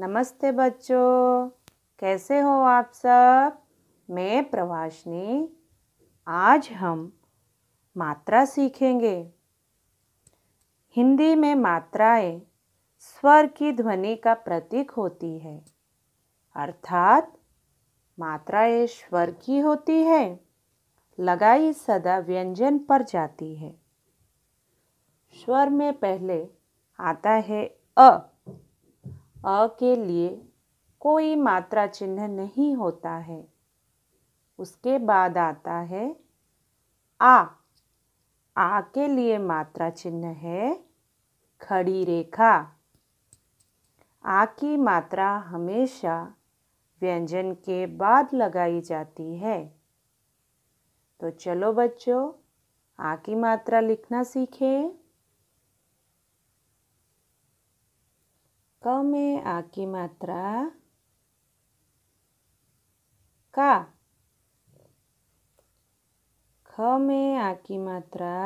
नमस्ते बच्चों कैसे हो आप सब मैं प्रवासनी आज हम मात्रा सीखेंगे हिंदी में मात्राएं स्वर की ध्वनि का प्रतीक होती है अर्थात मात्राएं स्वर की होती है लगाई सदा व्यंजन पर जाती है स्वर में पहले आता है अ अ के लिए कोई मात्रा चिन्ह नहीं होता है उसके बाद आता है आ आ के लिए मात्रा चिन्ह है खड़ी रेखा आ की मात्रा हमेशा व्यंजन के बाद लगाई जाती है तो चलो बच्चों आ की मात्रा लिखना सीखें क में आ मात्रा का ख में आ मात्रा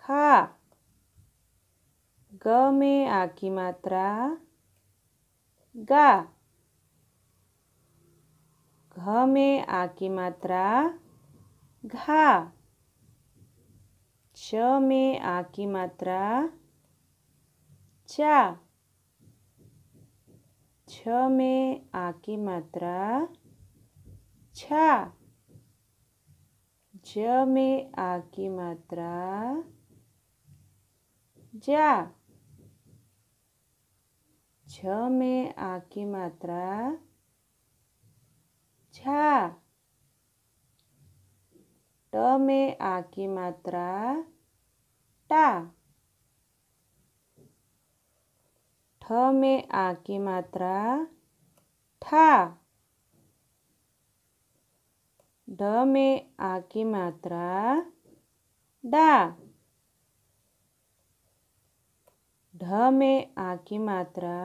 खा ग में मात्रा गा घ में आ मात्रा घा च में मात्रा चा अच्छा। छ में आ की मात्रा छा ज में आ की मात्रा जा छ में आ की मात्रा छा ट में आ की मात्रा टा ठ में आ की मात्रा ठा ड में आ की मात्रा डा ढ में आ की मात्रा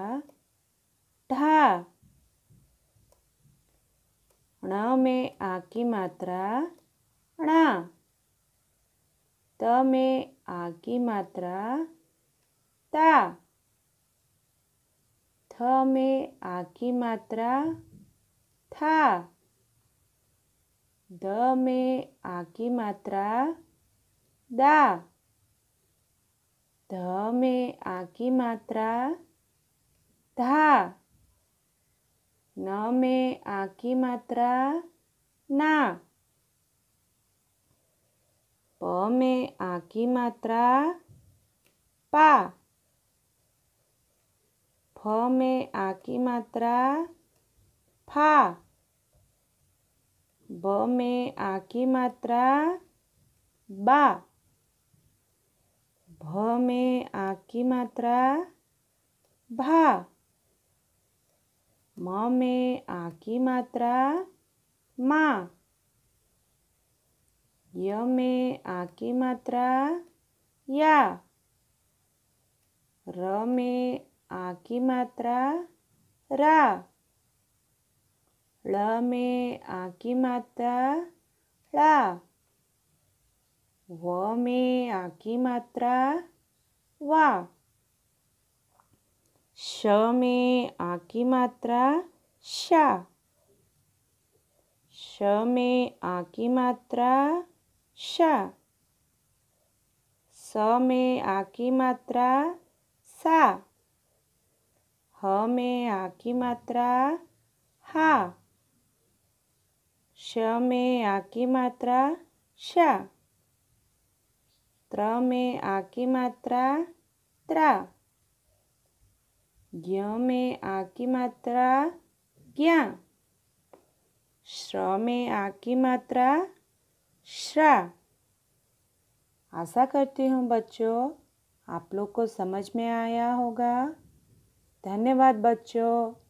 ढा ण में आ की मात्रा णा त में आ की मात्रा ता थ में आ की मात्रा था द में आ की मात्रा दा ध में आ की मात्रा धा न में आ की मात्रा ना प में आ की मात्रा पा फ में आ की मात्रा फा ब में आ की मात्रा बा भ में आ की मात्रा भा म में आ की मात्रा मा य में आ की मात्रा या र में आ की मात्रा रा ळ में आ की मात्रा ला व में आ की मात्रा वा श में आ की मात्रा शा श में आ की मात्रा शा स में आ की मात्रा सा ह में आ की मात्रा हा श में आ की मात्रा शा त्र में आ की मात्रा त्रा ज्ञ में आ की मात्रा ज्ञा श्र में आ की मात्रा श्रा आशा करती हूँ बच्चों आप लोग को समझ में आया होगा धन्यवाद बच्चों